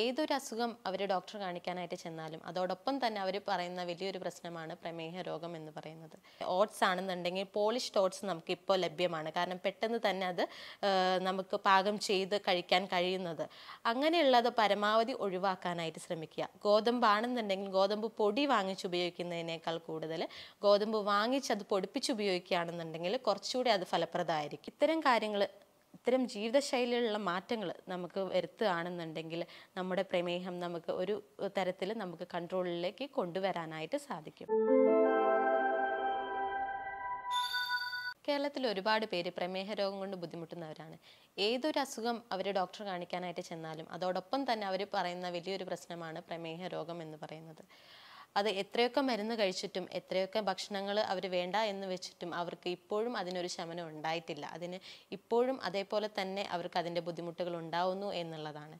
ഏതൊരു അസുഖം അവർ ഡോക്ടർ കാണിക്കാനായിട്ട് ചെന്നാലും അതോടൊപ്പം തന്നെ അവർ പറയുന്ന വലിയൊരു പ്രശ്നമാണ് പ്രമേഹ രോഗം എന്ന് പറയുന്നത് ഓട്സ് ആണെന്നുണ്ടെങ്കിൽ പോളിഷ് ഓട്സ് നമുക്ക് ഇപ്പോൾ ലഭ്യമാണ് കാരണം പെട്ടെന്ന് തന്നെ അത് നമുക്ക് പാകം ചെയ്ത് കഴിക്കാൻ കഴിയുന്നത് അങ്ങനെയുള്ളത് പരമാവധി ഒഴിവാക്കാനായിട്ട് ശ്രമിക്കുക ഗോതമ്പാണെന്നുണ്ടെങ്കിൽ ഗോതമ്പ് പൊടി വാങ്ങിച്ച് ഉപയോഗിക്കുന്നതിനേക്കാൾ കൂടുതൽ ഗോതമ്പ് വാങ്ങിച്ച് അത് പൊടിപ്പിച്ച് ഉപയോഗിക്കുകയാണെന്നുണ്ടെങ്കിൽ കുറച്ചുകൂടി അത് ഫലപ്രദമായിരിക്കും ഇത്തരം കാര്യങ്ങൾ ഇത്തരം ജീവിതശൈലിയിലുള്ള മാറ്റങ്ങൾ നമുക്ക് വരുത്തുകയാണെന്നുണ്ടെങ്കിൽ നമ്മുടെ പ്രമേഹം നമുക്ക് ഒരു തരത്തിൽ നമുക്ക് കൺട്രോളിലേക്ക് കൊണ്ടുവരാനായിട്ട് സാധിക്കും കേരളത്തിൽ ഒരുപാട് പേര് പ്രമേഹ രോഗം കൊണ്ട് ബുദ്ധിമുട്ടുന്നവരാണ് ഏതൊരു അസുഖം അവർ ഡോക്ടർ കാണിക്കാനായിട്ട് ചെന്നാലും അതോടൊപ്പം തന്നെ അവർ പറയുന്ന വലിയൊരു പ്രശ്നമാണ് പ്രമേഹ രോഗം എന്ന് പറയുന്നത് അത് എത്രയൊക്കെ മരുന്ന് കഴിച്ചിട്ടും എത്രയൊക്കെ ഭക്ഷണങ്ങൾ അവർ വേണ്ട എന്ന് വെച്ചിട്ടും അവർക്ക് ഇപ്പോഴും അതിനൊരു ശമനം ഉണ്ടായിട്ടില്ല അതിന് ഇപ്പോഴും അതേപോലെ തന്നെ അവർക്ക് അതിൻ്റെ ബുദ്ധിമുട്ടുകൾ ഉണ്ടാവുന്നു എന്നുള്ളതാണ്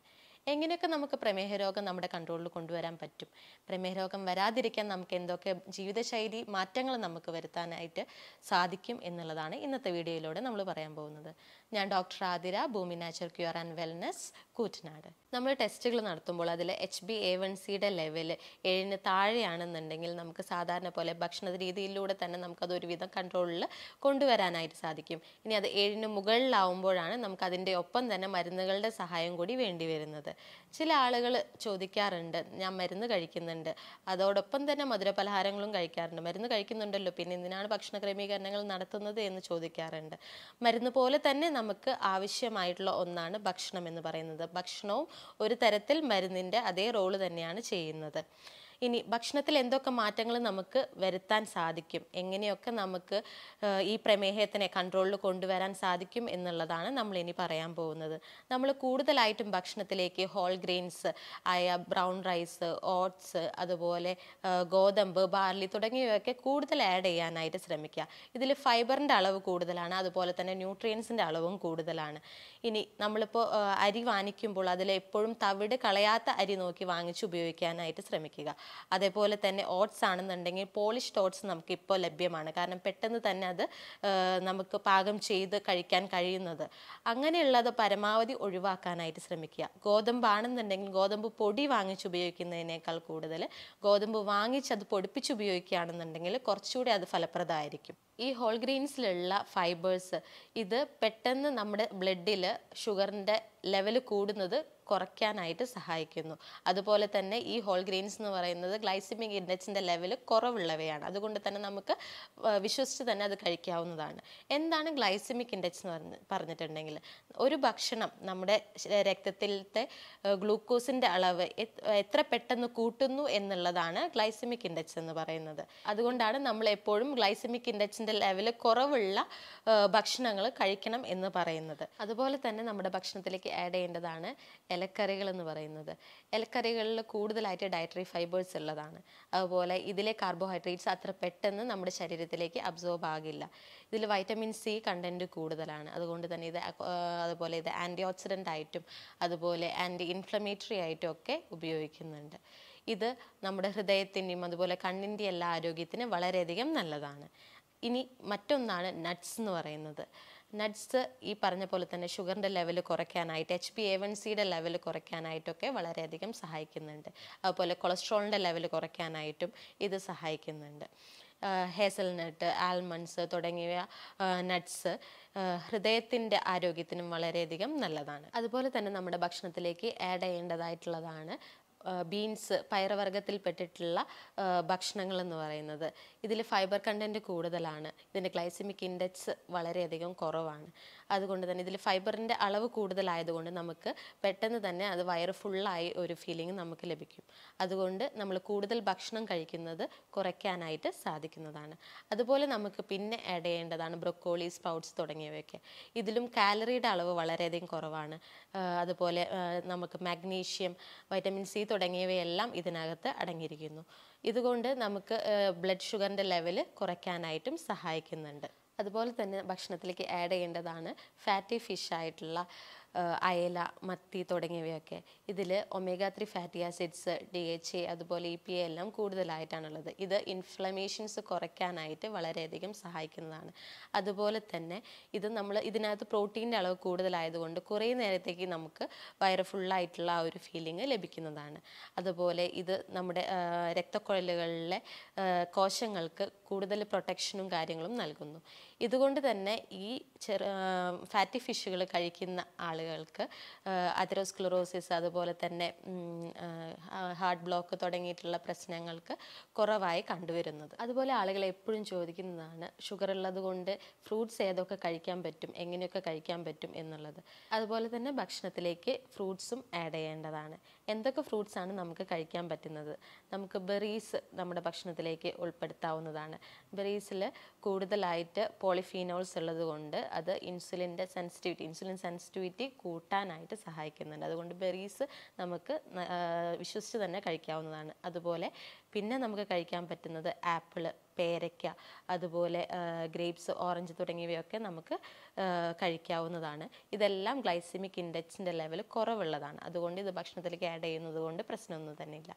എങ്ങനെയൊക്കെ നമുക്ക് പ്രമേഹ രോഗം നമ്മുടെ കൺട്രോളിൽ കൊണ്ടുവരാൻ പറ്റും പ്രമേഹ രോഗം വരാതിരിക്കാൻ നമുക്ക് എന്തൊക്കെ ജീവിതശൈലി മാറ്റങ്ങൾ നമുക്ക് വരുത്താനായിട്ട് സാധിക്കും എന്നുള്ളതാണ് ഇന്നത്തെ വീഡിയോയിലൂടെ നമ്മൾ പറയാൻ പോകുന്നത് ഞാൻ doctor Athira Bhoomi nature cure and wellness Koottanad നമ്മൾ ടെസ്റ്റുകൾ നടത്തുമ്പോൾ അതിൽ എച്ച് ബി എ വൺ സിയുടെ ലെവൽ ഏഴിന് താഴെയാണെന്നുണ്ടെങ്കിൽ നമുക്ക് സാധാരണ പോലെ ഭക്ഷണ രീതിയിലൂടെ തന്നെ നമുക്കത് ഒരുവിധം കൺട്രോളിൽ കൊണ്ടുവരാനായിട്ട് സാധിക്കും ഇനി അത് ഏഴിന് മുകളിലാവുമ്പോഴാണ് നമുക്ക് അതിൻ്റെ ഒപ്പം തന്നെ മരുന്നുകളുടെ സഹായം കൂടി വേണ്ടി വരുന്നത് ചില ആളുകൾ ചോദിക്കാറുണ്ട് ഞാൻ മരുന്ന് കഴിക്കുന്നുണ്ട് അതോടൊപ്പം തന്നെ മധുരപലഹാരങ്ങളും കഴിക്കാറുണ്ട് മരുന്ന് കഴിക്കുന്നുണ്ടല്ലോ പിന്നെ എന്തിനാണ് ഭക്ഷണ ക്രമീകരണങ്ങൾ നടത്തുന്നത് എന്ന് ചോദിക്കാറുണ്ട് മരുന്ന് പോലെ തന്നെ നമുക്ക് ആവശ്യമായിട്ടുള്ള ഒന്നാണ് ഭക്ഷണം എന്ന് പറയുന്നത് ഭക്ഷണവും ഒരു തരത്തിൽ മരുന്നിൻ്റെ അതേ റോള് തന്നെയാണ് ചെയ്യുന്നത് ഇനി ഭക്ഷണത്തിൽ എന്തൊക്കെ മാറ്റങ്ങൾ നമുക്ക് വരുത്താൻ സാധിക്കും എങ്ങനെയൊക്കെ നമുക്ക് ഈ പ്രമേഹത്തിനെ കൺട്രോളിൽ കൊണ്ടുവരാൻ സാധിക്കും എന്നുള്ളതാണ് നമ്മൾ ഇനി പറയാൻ പോകുന്നത് നമ്മൾ കൂടുതലായിട്ടും ഭക്ഷണത്തിലേക്ക് ഹോൾ ഗ്രെയിൻസ് ആയ ബ്രൗൺ റൈസ് ഓട്സ് അതുപോലെ ഗോതമ്പ് ബാർലി തുടങ്ങിയവയൊക്കെ കൂടുതൽ ആഡ് ചെയ്യാനായിട്ട് ശ്രമിക്കുക ഇതിൽ ഫൈബറിൻ്റെ അളവ് കൂടുതലാണ് അതുപോലെ തന്നെ ന്യൂട്രിയൻസിൻ്റെ അളവും കൂടുതലാണ് ഇനി നമ്മളിപ്പോൾ അരി വാങ്ങിക്കുമ്പോൾ അതിൽ എപ്പോഴും തവിട് കളയാത്ത അരി നോക്കി വാങ്ങിച്ച് ഉപയോഗിക്കാനായിട്ട് ശ്രമിക്കുക അതേപോലെ തന്നെ ഓട്സ് ആണെന്നുണ്ടെങ്കിൽ പോളിഷ്ഡ് ഓട്സ് നമുക്ക് ഇപ്പോൾ ലഭ്യമാണ് കാരണം പെട്ടെന്ന് തന്നെ അത് നമുക്ക് പാകം ചെയ്ത് കഴിക്കാൻ കഴിയുന്നത് അങ്ങനെയുള്ളത് പരമാവധി ഒഴിവാക്കാനായിട്ട് ശ്രമിക്കുക ഗോതമ്പാണെന്നുണ്ടെങ്കിൽ ഗോതമ്പ് പൊടി വാങ്ങിച്ച് ഉപയോഗിക്കുന്നതിനേക്കാൾ കൂടുതൽ ഗോതമ്പ് വാങ്ങിച്ച് അത് പൊടിപ്പിച്ച് ഉപയോഗിക്കുകയാണെന്നുണ്ടെങ്കിൽ കുറച്ചുകൂടി അത് ഫലപ്രദമായിരിക്കും ഈ ഹോൾ ഗ്രെയിൻസിലുള്ള ഫൈബേഴ്സ് ഇത് പെട്ടെന്ന് നമ്മുടെ ബ്ലഡിൽ ഷുഗറിൻ്റെ ലെവൽ കൂടുന്നത് കുറയ്ക്കാനായിട്ട് സഹായിക്കുന്നു അതുപോലെ തന്നെ ഈ ഹോൾ ഗ്രെയിൻസ് എന്ന് പറയുന്നത് ഗ്ലൈസിമിക് ഇൻഡക്സിൻ്റെ ലെവൽ കുറവുള്ളവയാണ് അതുകൊണ്ട് തന്നെ നമുക്ക് വിശ്വസിച്ച് തന്നെ അത് കഴിക്കാവുന്നതാണ് എന്താണ് ഗ്ലൈസിമിക് ഇൻഡക്സ് എന്ന് പറഞ്ഞിട്ടുണ്ടെങ്കിൽ ഒരു ഭക്ഷണം നമ്മുടെ രക്തത്തിലത്തെ ഗ്ലൂക്കോസിൻ്റെ അളവ് എത്ര പെട്ടെന്ന് കൂട്ടുന്നു എന്നുള്ളതാണ് ഗ്ലൈസിമിക് ഇൻഡക്സ് എന്ന് പറയുന്നത് അതുകൊണ്ടാണ് നമ്മൾ എപ്പോഴും ഗ്ലൈസിമിക് ഇൻഡക്സിൻ്റെ ഗ്ലൂക്കോസിൻ്റെ ലെവൽ കുറവുള്ള ഭക്ഷണങ്ങൾ കഴിക്കണം എന്ന് പറയുന്നത് അതുപോലെ തന്നെ നമ്മുടെ ഭക്ഷണത്തിലേക്ക് ആഡ് ചെയ്യേണ്ടതാണ് ഇലക്കറികൾ എന്ന് പറയുന്നത് ഇലക്കറികളിൽ കൂടുതലായിട്ട് ഡയറ്ററി ഫൈബേഴ്സ് ഉള്ളതാണ് അതുപോലെ ഇതിലെ കാർബോഹൈഡ്രേറ്റ്സ് അത്ര പെട്ടെന്ന് നമ്മുടെ ശരീരത്തിലേക്ക് അബ്സോർബ് ആകില്ല ഇതിൽ വൈറ്റമിൻ സി കണ്ടൻറ്റ് കൂടുതലാണ് അതുകൊണ്ട് തന്നെ ഇത് അതുപോലെ ഇത് ആൻറ്റി ഓക്സിഡൻ്റ് ആയിട്ടും അതുപോലെ ആൻറ്റി ഇൻഫ്ലമേറ്ററി ആയിട്ടും ഒക്കെ ഉപയോഗിക്കുന്നുണ്ട് ഇത് നമ്മുടെ ഹൃദയത്തിൻ്റെയും അതുപോലെ കണ്ണിൻ്റെയും എല്ലാ ആരോഗ്യത്തിനും വളരെയധികം നല്ലതാണ് ഇനി മറ്റൊന്നാണ് നട്ട്സ് എന്ന് പറയുന്നത് നട്ട്സ് ഈ പറഞ്ഞ പോലെ തന്നെ ഷുഗറിൻ്റെ ലെവൽ കുറയ്ക്കാനായിട്ട് എച്ച് പി എ വൺ സിയുടെ ലെവൽ കുറയ്ക്കാനായിട്ടൊക്കെ വളരെയധികം സഹായിക്കുന്നുണ്ട് അതുപോലെ കൊളസ്ട്രോളിൻ്റെ ലെവൽ കുറയ്ക്കാനായിട്ടും ഇത് സഹായിക്കുന്നുണ്ട് ഹേസൽനട്ട് ആൽമണ്ട്സ് തുടങ്ങിയ നട്ട്സ് ഹൃദയത്തിൻ്റെ ആരോഗ്യത്തിനും വളരെയധികം നല്ലതാണ് അതുപോലെ തന്നെ നമ്മുടെ ഭക്ഷണത്തിലേക്ക് ആഡ് ചെയ്യേണ്ടതായിട്ടുള്ളതാണ് ബീൻസ് പയറുവർഗത്തിൽപ്പെട്ടിട്ടുള്ള ഭക്ഷണങ്ങൾ എന്ന് പറയുന്നത് ഇതിൽ ഫൈബർ കണ്ടൻറ്റ് കൂടുതലാണ് ഇതിൻ്റെ ഗ്ലൈസിമിക് ഇൻഡെക്സ് വളരെയധികം കുറവാണ് അതുകൊണ്ട് തന്നെ ഇതിൽ ഫൈബറിൻ്റെ അളവ് കൂടുതലായതുകൊണ്ട് നമുക്ക് പെട്ടെന്ന് തന്നെ അത് വയറ് ഫുള്ളായി ഒരു ഫീലിംഗ് നമുക്ക് ലഭിക്കും അതുകൊണ്ട് നമ്മൾ കൂടുതൽ ഭക്ഷണം കഴിക്കുന്നത് കുറയ്ക്കാനായിട്ട് സാധിക്കുന്നതാണ് അതുപോലെ നമുക്ക് പിന്നെ ആഡ് ചെയ്യേണ്ടതാണ് ബ്രൊക്കോളി സ്പൗട്ട്സ് തുടങ്ങിയവയൊക്കെ ഇതിലും കാലറിയുടെ അളവ് വളരെയധികം കുറവാണ് അതുപോലെ നമുക്ക് മാഗ്നീഷ്യം വൈറ്റമിൻ സി തുടങ്ങിയവയെല്ലാം ഇതിനകത്ത് അടങ്ങിയിരിക്കുന്നു ഇതുകൊണ്ട് നമുക്ക് ബ്ലഡ് ഷുഗറിൻ്റെ ലെവൽ കുറയ്ക്കാനായിട്ടും സഹായിക്കുന്നുണ്ട് അതുപോലെ തന്നെ ഭക്ഷണത്തിലേക്ക് ആഡ് ചെയ്യേണ്ടതാണ് ഫാറ്റി ഫിഷ് ആയിട്ടുള്ള അയല മത്തി തുടങ്ങിയവയൊക്കെ ഇതിൽ omega three fatty acids D H A അതുപോലെ ഇ പി എ എല്ലാം കൂടുതലായിട്ടാണുള്ളത് ഇത് ഇൻഫ്ലമേഷൻസ് കുറയ്ക്കാനായിട്ട് വളരെയധികം സഹായിക്കുന്നതാണ് അതുപോലെ തന്നെ ഇത് നമ്മൾ ഇതിനകത്ത് പ്രോട്ടീൻ്റെ അളവ് കൂടുതലായതുകൊണ്ട് കുറേ നേരത്തേക്ക് നമുക്ക് വയറ് ഫുള്ളായിട്ടുള്ള ആ ഒരു ഫീലിംഗ് ലഭിക്കുന്നതാണ് അതുപോലെ ഇത് നമ്മുടെ രക്തക്കുഴലുകളിലെ കോശങ്ങൾക്ക് കൂടുതൽ പ്രൊട്ടക്ഷനും കാര്യങ്ങളും നൽകുന്നു ഇതുകൊണ്ട് തന്നെ ഈ ചെറു ഫാറ്റി ഫിഷുകൾ കഴിക്കുന്ന ആൾ ആളുകൾക്ക് അതിരോസ്ക്ലറോസിസ് അതുപോലെ തന്നെ ഹാർട്ട് ബ്ലോക്ക് തുടങ്ങിയിട്ടുള്ള പ്രശ്നങ്ങൾക്ക് കുറവായി കണ്ടുവരുന്നത് അതുപോലെ ആളുകൾ എപ്പോഴും ചോദിക്കുന്നതാണ് ഷുഗർ ഉള്ളത് കൊണ്ട് ഫ്രൂട്ട്സ് ഏതൊക്കെ കഴിക്കാൻ പറ്റും എങ്ങനെയൊക്കെ കഴിക്കാൻ പറ്റും എന്നുള്ളത് അതുപോലെ തന്നെ ഭക്ഷണത്തിലേക്ക് ഫ്രൂട്ട്സും ആഡ് ചെയ്യേണ്ടതാണ് എന്തൊക്കെ ഫ്രൂട്ട്സ് ആണ് നമുക്ക് കഴിക്കാൻ പറ്റുന്നത് നമുക്ക് ബെറീസ് നമ്മുടെ ഭക്ഷണത്തിലേക്ക് ഉൾപ്പെടുത്താവുന്നതാണ് ബെറീസിൽ കൂടുതലായിട്ട് പോളിഫീനോൾസ് ഉള്ളത് കൊണ്ട് അത് ഇൻസുലിൻ്റെ സെൻസിറ്റിവിറ്റി ഇൻസുലിൻ സെൻസിറ്റിവിറ്റി കൂട്ടാനായിട്ട് സഹായിക്കുന്നുണ്ട് അതുകൊണ്ട് ബെറീസ് നമുക്ക് വിശ്വസിച്ച് തന്നെ കഴിക്കാവുന്നതാണ് അതുപോലെ പിന്നെ നമുക്ക് കഴിക്കാൻ പറ്റുന്നത് ആപ്പിള് പേരയ്ക്ക അതുപോലെ ഗ്രേപ്സ് ഓറഞ്ച് തുടങ്ങിയവയൊക്കെ നമുക്ക് കഴിക്കാവുന്നതാണ് ഇതെല്ലാം ഗ്ലൈസിമിക് ഇൻഡെക്സിൻ്റെ ലെവൽ കുറവുള്ളതാണ് അതുകൊണ്ട് ഇത് ഭക്ഷണത്തിലേക്ക് ആഡ് ചെയ്യുന്നത് കൊണ്ട് പ്രശ്നമൊന്നും തന്നെയില്ല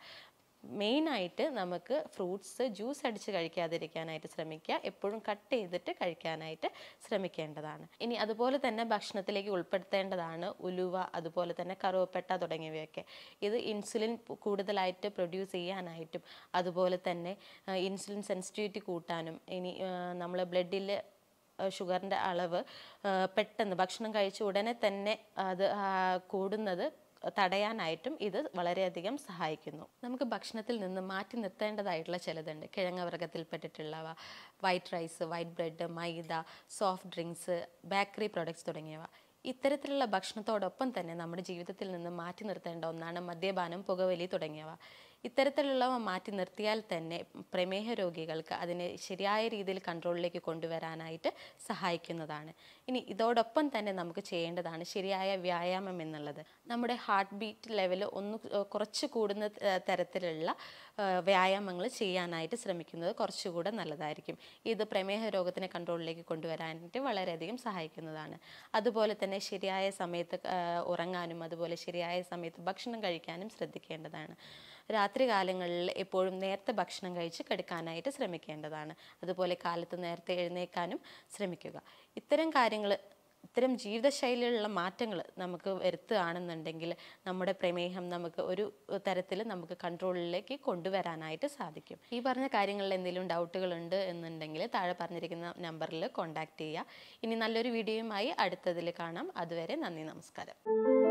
മെയിനായിട്ട് നമുക്ക് ഫ്രൂട്ട്സ് ജ്യൂസ് അടിച്ച് കഴിക്കാതിരിക്കാനായിട്ട് ശ്രമിക്കുക എപ്പോഴും കട്ട് ചെയ്തിട്ട് കഴിക്കാനായിട്ട് ശ്രമിക്കേണ്ടതാണ് ഇനി അതുപോലെ തന്നെ ഭക്ഷണത്തിലേക്ക് ഉൾപ്പെടുത്തേണ്ടതാണ് ഉലുവ അതുപോലെ തന്നെ കറുവപ്പെട്ട തുടങ്ങിയവയൊക്കെ ഇത് ഇൻസുലിൻ കൂടുതലായിട്ട് പ്രൊഡ്യൂസ് ചെയ്യാനായിട്ടും അതുപോലെ തന്നെ ഇൻസുലിൻ സെൻസിറ്റിവിറ്റി കൂട്ടാനും ഇനി നമ്മൾ ബ്ലഡിൽ ഷുഗറിൻ്റെ അളവ് പെട്ടെന്ന് ഭക്ഷണം കഴിച്ച ഉടനെ തന്നെ അത് കൂടുന്നത് തടയാനായിട്ടും ഇത് വളരെയധികം സഹായിക്കുന്നു നമുക്ക് ഭക്ഷണത്തിൽ നിന്ന് മാറ്റി നിർത്തേണ്ടതായിട്ടുള്ള ചിലതുണ്ട് കിഴങ്ങ് വർഗത്തിൽപ്പെട്ടിട്ടുള്ളവ വൈറ്റ് റൈസ് വൈറ്റ് ബ്രെഡ് മൈദ സോഫ്റ്റ് ഡ്രിങ്ക്സ് ബേക്കറി പ്രൊഡക്ട്സ് തുടങ്ങിയവ ഇത്തരത്തിലുള്ള ഭക്ഷണത്തോടൊപ്പം തന്നെ നമ്മുടെ ജീവിതത്തിൽ നിന്ന് മാറ്റി നിർത്തേണ്ട ഒന്നാണ് മദ്യപാനം പുകവലി തുടങ്ങിയവ ഇത്തരത്തിലുള്ളവ മാറ്റി നിർത്തിയാൽ തന്നെ പ്രമേഹ രോഗികൾക്ക് അതിനെ ശരിയായ രീതിയിൽ കൺട്രോളിലേക്ക് കൊണ്ടുവരാനായിട്ട് സഹായിക്കുന്നതാണ് ഇനി ഇതോടൊപ്പം തന്നെ നമുക്ക് ചെയ്യേണ്ടതാണ് ശരിയായ വ്യായാമം എന്നുള്ളത് നമ്മുടെ ഹാർട്ട് ബീറ്റ് ലെവൽ ഒന്ന് കുറച്ച് കൂടുന്ന തരത്തിലുള്ള വ്യായാമങ്ങൾ ചെയ്യാനായിട്ട് ശ്രമിക്കുന്നത് കുറച്ചുകൂടെ നല്ലതായിരിക്കും ഇത് പ്രമേഹ രോഗത്തിനെ കൺട്രോളിലേക്ക് കൊണ്ടുവരാനായിട്ട് വളരെയധികം സഹായിക്കുന്നതാണ് അതുപോലെ തന്നെ ശരിയായ സമയത്ത് ഉറങ്ങാനും അതുപോലെ ശരിയായ സമയത്ത് ഭക്ഷണം കഴിക്കാനും ശ്രദ്ധിക്കേണ്ടതാണ് രാത്രി കാലങ്ങളിൽ എപ്പോഴും നേരത്തെ ഭക്ഷണം കഴിച്ച് കിടക്കാനായിട്ട് ശ്രമിക്കേണ്ടതാണ് അതുപോലെ കാലത്ത് നേരത്തെ എഴുന്നേക്കാനും ശ്രമിക്കുക ഇത്തരം കാര്യങ്ങൾ ഇത്തരം ജീവിതശൈലിയിലുള്ള മാറ്റങ്ങൾ നമുക്ക് വരുത്തുകയാണെന്നുണ്ടെങ്കിൽ നമ്മുടെ പ്രമേഹം നമുക്ക് ഒരു തരത്തിൽ നമുക്ക് കൺട്രോളിലേക്ക് കൊണ്ടുവരാനായിട്ട് സാധിക്കും ഈ പറഞ്ഞ കാര്യങ്ങളിൽ എന്തെങ്കിലും ഡൗട്ടുകൾ ഉണ്ട് എന്നുണ്ടെങ്കിൽ താഴെ പറഞ്ഞിരിക്കുന്ന നമ്പറിൽ കോൺടാക്റ്റ് ചെയ്യുക ഇനി നല്ലൊരു വീഡിയോയുമായി അടുത്തതിൽ കാണാം അതുവരെ നന്ദി നമസ്കാരം